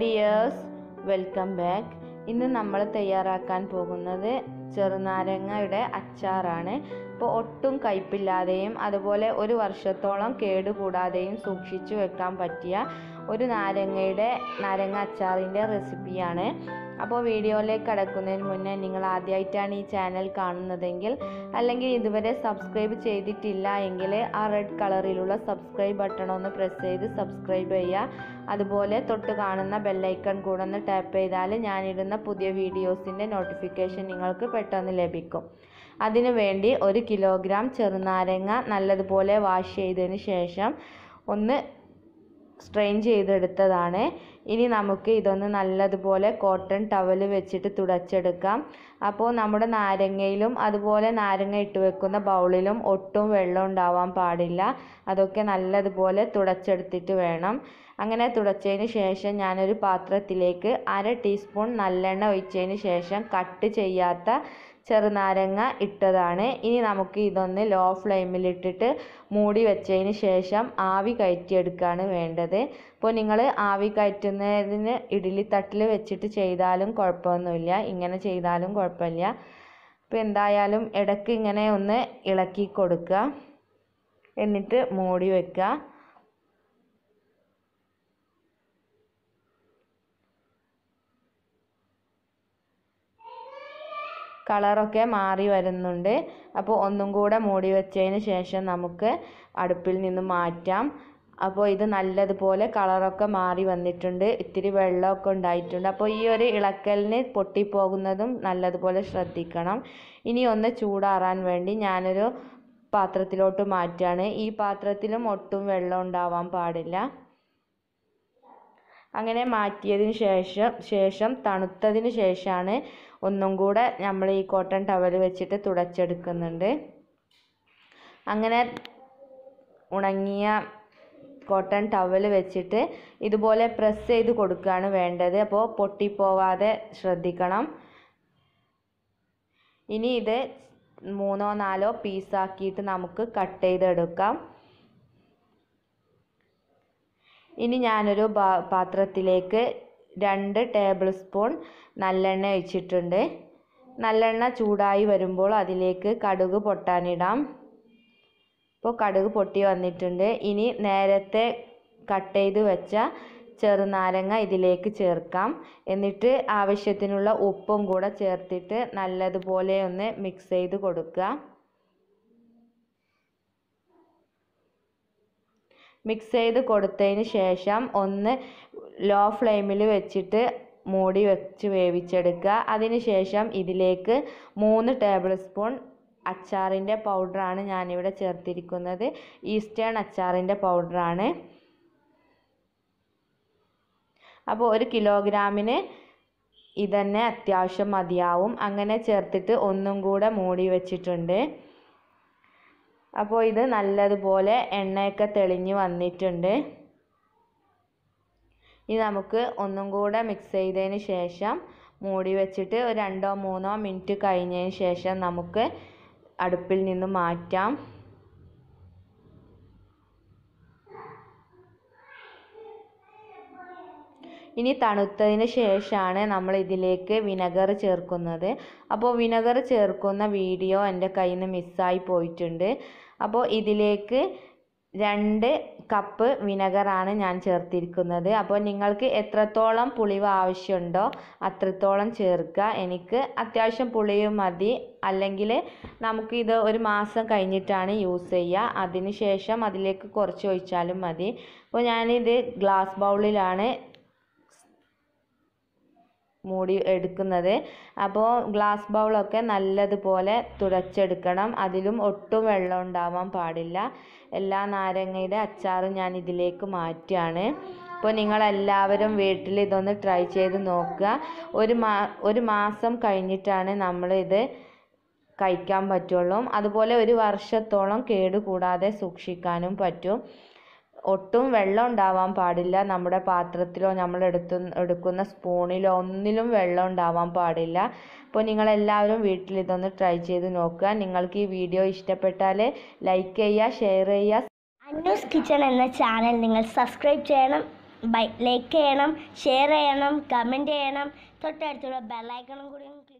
dears welcome back ഇന്ന് നമ്മൾ തയ്യാറാക്കാൻ പോകുന്നത് ചെറുനാരങ്ങയുടെ അച്ചാറാണ് അപ്പോൾ ഒട്ടും കയ്പില്ലാതെയും അതുപോലെ ഒരു വർഷത്തോളം കേടുകൂടാതെയും സൂക്ഷിച്ചു വെക്കാൻ പറ്റിയ ഒരു നാരങ്ങയുടെ നാരങ്ങ അച്ചാറിൻ്റെ റെസിപ്പിയാണ് അപ്പോൾ വീഡിയോയിലേക്ക് കടക്കുന്നതിന് മുന്നേ നിങ്ങൾ ആദ്യമായിട്ടാണ് ഈ ചാനൽ കാണുന്നതെങ്കിൽ അല്ലെങ്കിൽ ഇതുവരെ സബ്സ്ക്രൈബ് ചെയ്തിട്ടില്ല എങ്കിൽ ആ റെഡ് കളറിലുള്ള സബ്സ്ക്രൈബ് ബട്ടൺ ഒന്ന് പ്രസ് ചെയ്ത് സബ്സ്ക്രൈബ് ചെയ്യുക അതുപോലെ തൊട്ട് കാണുന്ന ബെല്ലൈക്കൺ കൂടെ ഒന്ന് ടാപ്പ് ചെയ്താൽ ഞാനിടുന്ന പുതിയ വീഡിയോസിൻ്റെ നോട്ടിഫിക്കേഷൻ നിങ്ങൾക്ക് പെട്ടെന്ന് ലഭിക്കും അതിനു വേണ്ടി ഒരു കിലോഗ്രാം ചെറുനാരങ്ങ നല്ലതുപോലെ വാഷ് ചെയ്തതിന് ശേഷം ഒന്ന് സ്ട്രെയിൻ ചെയ്തെടുത്തതാണ് ഇനി നമുക്ക് ഇതൊന്ന് നല്ലതുപോലെ കോട്ടൺ ടവൽ വെച്ചിട്ട് തുടച്ചെടുക്കാം അപ്പോൾ നമ്മുടെ നാരങ്ങയിലും അതുപോലെ നാരങ്ങ ഇട്ട് വെക്കുന്ന ബൗളിലും ഒട്ടും വെള്ളം ഉണ്ടാവാൻ പാടില്ല അതൊക്കെ നല്ലതുപോലെ തുടച്ചെടുത്തിട്ട് വേണം അങ്ങനെ തുടച്ചതിന് ശേഷം ഞാനൊരു പാത്രത്തിലേക്ക് അര ടീസ്പൂൺ നല്ലെണ്ണ ഒഴിച്ചതിന് ശേഷം കട്ട് ചെയ്യാത്ത ചെറുനാരങ്ങ ഇട്ടതാണ് ഇനി നമുക്ക് ഇതൊന്ന് ലോ ഫ്ലെയിമിലിട്ടിട്ട് മൂടി വെച്ചതിന് ശേഷം ആവി കയറ്റിയെടുക്കുകയാണ് വേണ്ടത് ഇപ്പോൾ നിങ്ങൾ ആവി കയറ്റുന്നതിന് തട്ടിൽ വെച്ചിട്ട് ചെയ്താലും കുഴപ്പമൊന്നുമില്ല ഇങ്ങനെ ചെയ്താലും കുഴപ്പമില്ല അപ്പോൾ എന്തായാലും ഇടയ്ക്ക് ഇങ്ങനെ ഒന്ന് ഇളക്കി കൊടുക്കുക എന്നിട്ട് മൂടി വെക്കുക കളറൊക്കെ മാറി വരുന്നുണ്ട് അപ്പോൾ ഒന്നും കൂടെ മൂടി വെച്ചതിന് ശേഷം നമുക്ക് അടുപ്പിൽ നിന്ന് മാറ്റാം അപ്പോൾ ഇത് നല്ലതുപോലെ കളറൊക്കെ മാറി വന്നിട്ടുണ്ട് ഇത്തിരി വെള്ളമൊക്കെ ഉണ്ടായിട്ടുണ്ട് അപ്പോൾ ഈ ഒരു ഇളക്കലിന് പൊട്ടിപ്പോകുന്നതും നല്ലതുപോലെ ശ്രദ്ധിക്കണം ഇനി ഒന്ന് ചൂടാറാൻ വേണ്ടി ഞാനൊരു പാത്രത്തിലോട്ട് മാറ്റുകയാണ് ഈ പാത്രത്തിലും ഒട്ടും വെള്ളം ഉണ്ടാവാൻ പാടില്ല അങ്ങനെ മാറ്റിയതിന് ശേഷം ശേഷം തണുത്തതിന് ശേഷമാണ് ഒന്നും കൂടെ നമ്മൾ ഈ കോട്ടൺ ടവൽ വെച്ചിട്ട് തുടച്ചെടുക്കുന്നുണ്ട് അങ്ങനെ ഉണങ്ങിയ കോട്ടൺ ടവൽ വെച്ചിട്ട് ഇതുപോലെ പ്രസ് ചെയ്ത് കൊടുക്കുകയാണ് വേണ്ടത് അപ്പോൾ പൊട്ടിപ്പോവാതെ ശ്രദ്ധിക്കണം ഇനി ഇത് മൂന്നോ നാലോ പീസാക്കിയിട്ട് നമുക്ക് കട്ട് ചെയ്തെടുക്കാം ഇനി ഞാനൊരു പാത്രത്തിലേക്ക് രണ്ട് ടേബിൾ സ്പൂൺ നല്ലെണ്ണ ഒഴിച്ചിട്ടുണ്ട് നല്ലെണ്ണ ചൂടായി വരുമ്പോൾ അതിലേക്ക് കടുക് പൊട്ടാനിടാം ഇപ്പോൾ കടുക് പൊട്ടി വന്നിട്ടുണ്ട് ഇനി നേരത്തെ കട്ട് ചെയ്ത് വെച്ച ചെറുനാരങ്ങ ഇതിലേക്ക് ചേർക്കാം എന്നിട്ട് ആവശ്യത്തിനുള്ള ഉപ്പും കൂടെ ചേർത്തിട്ട് നല്ലതുപോലെ ഒന്ന് മിക്സ് ചെയ്ത് കൊടുക്കുക മിക്സ് ചെയ്ത് കൊടുത്തതിന് ശേഷം ഒന്ന് ലോ ഫ്ലെയിമിൽ വെച്ചിട്ട് മൂടി വെച്ച് വേവിച്ചെടുക്കുക അതിനുശേഷം ഇതിലേക്ക് മൂന്ന് ടേബിൾ സ്പൂൺ അച്ചാറിൻ്റെ പൗഡറാണ് ഞാനിവിടെ ചേർത്തിരിക്കുന്നത് ഈസ്റ്റേൺ അച്ചാറിൻ്റെ പൗഡറാണ് അപ്പോൾ ഒരു കിലോഗ്രാമിന് ഇതന്നെ അത്യാവശ്യം മതിയാവും അങ്ങനെ ചേർത്തിട്ട് ഒന്നും കൂടെ മൂടി വെച്ചിട്ടുണ്ട് അപ്പോൾ ഇത് നല്ലതുപോലെ എണ്ണയൊക്കെ തെളിഞ്ഞ് വന്നിട്ടുണ്ട് ഇനി നമുക്ക് ഒന്നും കൂടെ മിക്സ് ചെയ്തതിന് ശേഷം മൂടി വെച്ചിട്ട് ഒരു രണ്ടോ മൂന്നോ മിനിറ്റ് കഴിഞ്ഞതിന് ശേഷം നമുക്ക് അടുപ്പിൽ നിന്ന് മാറ്റാം ഇനി തണുത്തതിന് ശേഷമാണ് നമ്മൾ ഇതിലേക്ക് വിനഗർ ചേർക്കുന്നത് അപ്പോൾ വിനഗർ ചേർക്കുന്ന വീഡിയോ എൻ്റെ കയ്യിൽ നിന്ന് മിസ്സായി പോയിട്ടുണ്ട് അപ്പോൾ ഇതിലേക്ക് രണ്ട് കപ്പ് വിനഗറാണ് ഞാൻ ചേർത്തിരിക്കുന്നത് അപ്പോൾ നിങ്ങൾക്ക് എത്രത്തോളം പുളിവ് ആവശ്യമുണ്ടോ അത്രത്തോളം ചേർക്കുക എനിക്ക് അത്യാവശ്യം പുളിവ് മതി അല്ലെങ്കിൽ നമുക്ക് ഇത് ഒരു മാസം കഴിഞ്ഞിട്ടാണ് യൂസ് ചെയ്യുക അതിന് ശേഷം അതിലേക്ക് കുറച്ച് ഒഴിച്ചാലും മതി അപ്പോൾ ഞാനിത് ഗ്ലാസ് ബൗളിലാണ് മൂടി എടുക്കുന്നത് അപ്പോൾ ഗ്ലാസ് ബൗളൊക്കെ നല്ലതുപോലെ തുടച്ചെടുക്കണം അതിലും ഒട്ടും വെള്ളം ഉണ്ടാവാൻ പാടില്ല എല്ലാ നാരങ്ങയുടെ അച്ചാറും ഞാൻ ഇതിലേക്ക് മാറ്റുകയാണ് അപ്പോൾ നിങ്ങളെല്ലാവരും വീട്ടിൽ ഇതൊന്ന് ട്രൈ ചെയ്ത് നോക്കുക ഒരു മാ ഒരു മാസം കഴിഞ്ഞിട്ടാണ് നമ്മളിത് കഴിക്കാൻ പറ്റുള്ളൂ അതുപോലെ ഒരു വർഷത്തോളം കേടുകൂടാതെ സൂക്ഷിക്കാനും പറ്റും ഒട്ടും വെള്ളം ഉണ്ടാവാൻ പാടില്ല നമ്മുടെ പാത്രത്തിലോ നമ്മൾ എടുത്തു എടുക്കുന്ന സ്പൂണിലോ ഒന്നിലും വെള്ളം ഉണ്ടാവാൻ പാടില്ല അപ്പോൾ നിങ്ങളെല്ലാവരും വീട്ടിൽ ഇതൊന്ന് ട്രൈ ചെയ്ത് നോക്കുക നിങ്ങൾക്ക് ഈ വീഡിയോ ഇഷ്ടപ്പെട്ടാൽ ലൈക്ക് ചെയ്യുക ഷെയർ ചെയ്യുക അന്നൂസ് കിച്ചൺ എന്ന ചാനൽ നിങ്ങൾ സബ്സ്ക്രൈബ് ചെയ്യണം ലൈക്ക് ചെയ്യണം ഷെയർ ചെയ്യണം കമൻറ്റ് ചെയ്യണം തൊട്ടടുത്തുള്ള ബെല്ലൈക്കണം കൂടി